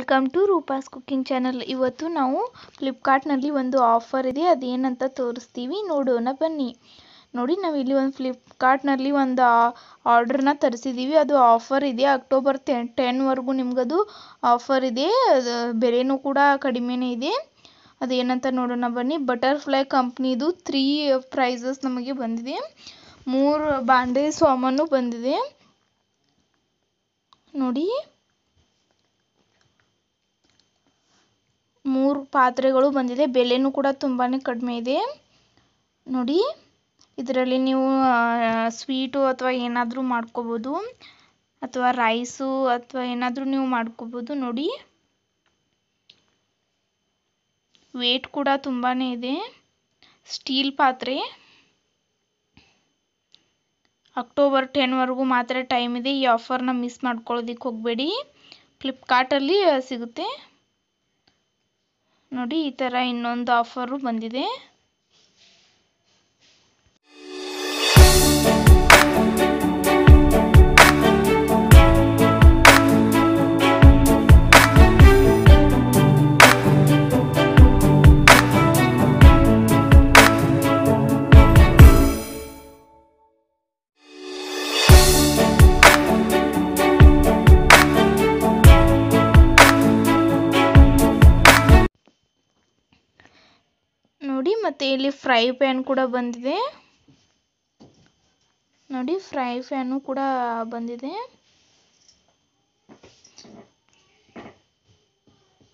welcome to Roopa's cooking channel ಇವತ್ತು ನಾವು ಫ್ಲಿಪ್ಕಾರ್ಟ್ನಲ್ಲಿ ಒಂದು ಆಫರ್ ಇದೆ ಅದೇನಂತ ತೋರಿಸ್ತೀವಿ ನೋಡೋಣ ಬನ್ನಿ ನೋಡಿ ನಾವು ಇಲ್ಲಿ ಒಂದು ಫ್ಲಿಪ್ಕಾರ್ಟ್ನಲ್ಲಿ ಒಂದು ಆರ್ಡ್ರನ್ನ ತರಿಸಿದ್ದೀವಿ ಅದು ಆಫರ್ ಇದೆ ಅಕ್ಟೋಬರ್ ಟೆನ್ ಟೆನ್ವರೆಗೂ ನಿಮಗದು ಆಫರ್ ಇದೆ ಬೆಲೆನೂ ಕೂಡ ಕಡಿಮೆನೇ ಇದೆ ಅದೇನಂತ ನೋಡೋಣ ಬನ್ನಿ ಬಟರ್ಫ್ಲೈ ಕಂಪ್ನಿದು ತ್ರೀ ಪ್ರೈಸಸ್ ನಮಗೆ ಬಂದಿದೆ ಮೂರು ಬಾಂಡೆ ಸಾಮಾನು ಬಂದಿದೆ ನೋಡಿ ಮೂರು ಪಾತ್ರೆಗಳು ಬಂದಿದೆ ಬೆಲೆನೂ ಕೂಡ ತುಂಬಾನೇ ಕಡಿಮೆ ಇದೆ ನೋಡಿ ಇದರಲ್ಲಿ ನೀವು ಸ್ವೀಟು ಅಥವಾ ಏನಾದರೂ ಮಾಡ್ಕೋಬೋದು ಅಥವಾ ರೈಸು ಅಥವಾ ಏನಾದರೂ ನೀವು ಮಾಡ್ಕೋಬೋದು ನೋಡಿ ವೇಟ್ ಕೂಡ ತುಂಬಾ ಇದೆ ಸ್ಟೀಲ್ ಪಾತ್ರೆ ಅಕ್ಟೋಬರ್ ಟೆನ್ವರೆಗೂ ಮಾತ್ರ ಟೈಮ್ ಇದೆ ಈ ಆಫರ್ನ ಮಿಸ್ ಮಾಡ್ಕೊಳ್ಳೋದಕ್ಕೆ ಹೋಗಬೇಡಿ ಫ್ಲಿಪ್ಕಾರ್ಟಲ್ಲಿ ಸಿಗುತ್ತೆ ನೋಡಿ ಈ ಥರ ಇನ್ನೊಂದು ಆಫರು ಬಂದಿದೆ ಮತ್ತೆ ಇಲ್ಲಿ ಫ್ರೈ ಪ್ಯಾನ್ ಕೂಡ ಬಂದಿದೆ ನೋಡಿ ಫ್ರೈ ಪ್ಯಾನು ಕೂಡ ಬಂದಿದೆ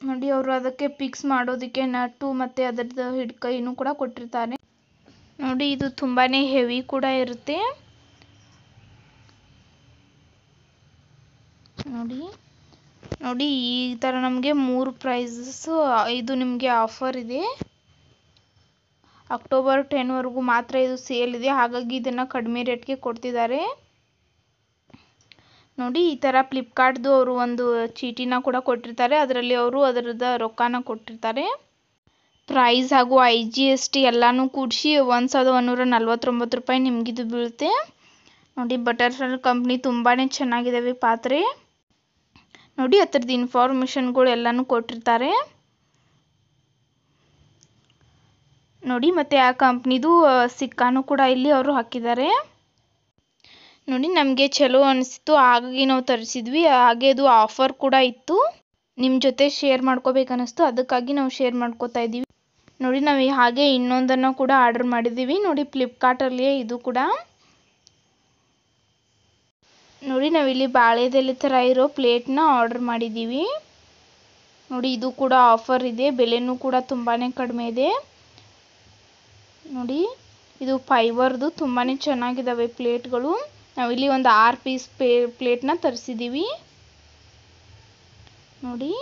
ನೋಡಿ ಅವರು ಅದಕ್ಕೆ ಪಿಕ್ಸ್ ಮಾಡೋದಕ್ಕೆ ನಟ್ಟು ಮತ್ತೆ ಅದರದ್ದು ಹಿಡ್ಕೈನು ಕೂಡ ಕೊಟ್ಟಿರ್ತಾರೆ ನೋಡಿ ಇದು ತುಂಬಾನೇ ಹೆವಿ ಕೂಡ ಇರುತ್ತೆ ನೋಡಿ ನೋಡಿ ಈ ಥರ ನಮಗೆ ಮೂರು ಪ್ರೈಸಸ್ ಇದು ನಿಮಗೆ ಆಫರ್ ಇದೆ ಅಕ್ಟೋಬರ್ ಟೆನ್ವರೆಗೂ ಮಾತ್ರ ಇದು ಸೇಲ್ ಇದೆ ಹಾಗಾಗಿ ಇದನ್ನು ಕಡಿಮೆ ರೇಟ್ಗೆ ಕೊಡ್ತಿದ್ದಾರೆ ನೋಡಿ ಈ ಥರ ಫ್ಲಿಪ್ಕಾರ್ಟ್ದು ಅವರು ಒಂದು ಚೀಟಿನ ಕೂಡ ಕೊಟ್ಟಿರ್ತಾರೆ ಅದರಲ್ಲಿ ಅವರು ಅದರದ ರೊಕ್ಕನ ಕೊಟ್ಟಿರ್ತಾರೆ ಪ್ರೈಸ್ ಹಾಗೂ ಐ ಜಿ ಎಸ್ ಟಿ ಎಲ್ಲನೂ ಕೂಡಿಸಿ ಒಂದು ಸಾವಿರದ ಒಂದೂರ ನಲ್ವತ್ತೊಂಬತ್ತು ರೂಪಾಯಿ ನಿಮಗಿದು ಬೀಳುತ್ತೆ ನೋಡಿ ಬಟರ್ಫ್ಲೈ ಕಂಪ್ನಿ ತುಂಬಾ ಚೆನ್ನಾಗಿದ್ದಾವೆ ಪಾತ್ರೆ ನೋಡಿ ಹತ್ರದ ಇನ್ಫಾರ್ಮೇಷನ್ಗಳು ಎಲ್ಲನೂ ಕೊಟ್ಟಿರ್ತಾರೆ ನೋಡಿ ಮತ್ತೆ ಆ ಕಂಪ್ನಿದು ಸಿಕ್ಕಾನು ಕೂಡ ಇಲ್ಲಿ ಅವರು ಹಾಕಿದ್ದಾರೆ ನೋಡಿ ನಮಗೆ ಚಲೋ ಅನಿಸ್ತು ಹಾಗಾಗಿ ನಾವು ತರಿಸಿದ್ವಿ ಹಾಗೆ ಅದು ಆಫರ್ ಕೂಡ ಇತ್ತು ನಿಮ್ಮ ಜೊತೆ ಶೇರ್ ಮಾಡ್ಕೋಬೇಕು ಮಾಡ್ಕೋಬೇಕನ್ನಿಸ್ತು ಅದಕ್ಕಾಗಿ ನಾವು ಶೇರ್ ಮಾಡ್ಕೋತಾ ಇದ್ದೀವಿ ನೋಡಿ ನಾವು ಹಾಗೆ ಇನ್ನೊಂದನ್ನು ಕೂಡ ಆರ್ಡರ್ ಮಾಡಿದ್ದೀವಿ ನೋಡಿ ಫ್ಲಿಪ್ಕಾರ್ಟಲ್ಲಿಯೇ ಇದು ಕೂಡ ನೋಡಿ ನಾವಿಲ್ಲಿ ಬಾಳೆದೆಲೆ ಥರ ಇರೋ ಪ್ಲೇಟ್ನ ಆರ್ಡರ್ ಮಾಡಿದ್ದೀವಿ ನೋಡಿ ಇದು ಕೂಡ ಆಫರ್ ಇದೆ ಬೆಲೆನೂ ಕೂಡ ತುಂಬಾ ಕಡಿಮೆ ಇದೆ ನೋಡಿ ಇದು ಫೈಬರ್ದು ತುಂಬಾನೇ ಚೆನ್ನಾಗಿದಾವೆ ಪ್ಲೇಟ್ಗಳು ಗಳು ಇಲ್ಲಿ ಒಂದು ಆರ್ ಪೀಸ್ ಪ್ಲೇಟ್ ನ ನೋಡಿ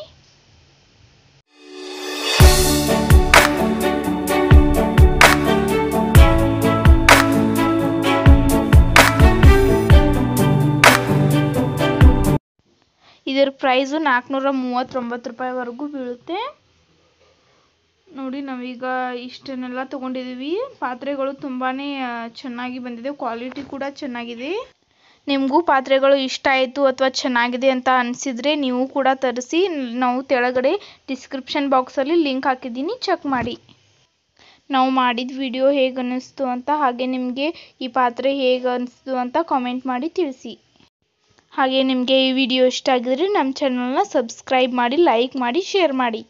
ಇದರ ಪ್ರೈಸು ನಾಲ್ಕುನೂರ ಮೂವತ್ತೊಂಬತ್ತು ರೂಪಾಯಿವರೆಗೂ ಬೀಳುತ್ತೆ ನೋಡಿ ನಾವೀಗ ಇಷ್ಟನ್ನೆಲ್ಲ ತಗೊಂಡಿದ್ದೀವಿ ಪಾತ್ರೆಗಳು ತುಂಬಾ ಚೆನ್ನಾಗಿ ಬಂದಿದೆ ಕ್ವಾಲಿಟಿ ಕೂಡ ಚೆನ್ನಾಗಿದೆ ನಿಮಗೂ ಪಾತ್ರೆಗಳು ಇಷ್ಟ ಆಯಿತು ಅಥವಾ ಚೆನ್ನಾಗಿದೆ ಅಂತ ಅನಿಸಿದರೆ ನೀವು ಕೂಡ ತರಿಸಿ ನಾವು ಕೆಳಗಡೆ ಡಿಸ್ಕ್ರಿಪ್ಷನ್ ಬಾಕ್ಸಲ್ಲಿ ಲಿಂಕ್ ಹಾಕಿದ್ದೀನಿ ಚೆಕ್ ಮಾಡಿ ನಾವು ಮಾಡಿದ ವಿಡಿಯೋ ಹೇಗೆ ಅನ್ನಿಸ್ತು ಅಂತ ಹಾಗೆ ನಿಮಗೆ ಈ ಪಾತ್ರೆ ಹೇಗೆ ಅನ್ನಿಸ್ತು ಅಂತ ಕಾಮೆಂಟ್ ಮಾಡಿ ತಿಳಿಸಿ ಹಾಗೆ ನಿಮಗೆ ಈ ವಿಡಿಯೋ ಇಷ್ಟ ಆಗಿದರೆ ನಮ್ಮ ಚಾನಲ್ನ ಸಬ್ಸ್ಕ್ರೈಬ್ ಮಾಡಿ ಲೈಕ್ ಮಾಡಿ ಶೇರ್ ಮಾಡಿ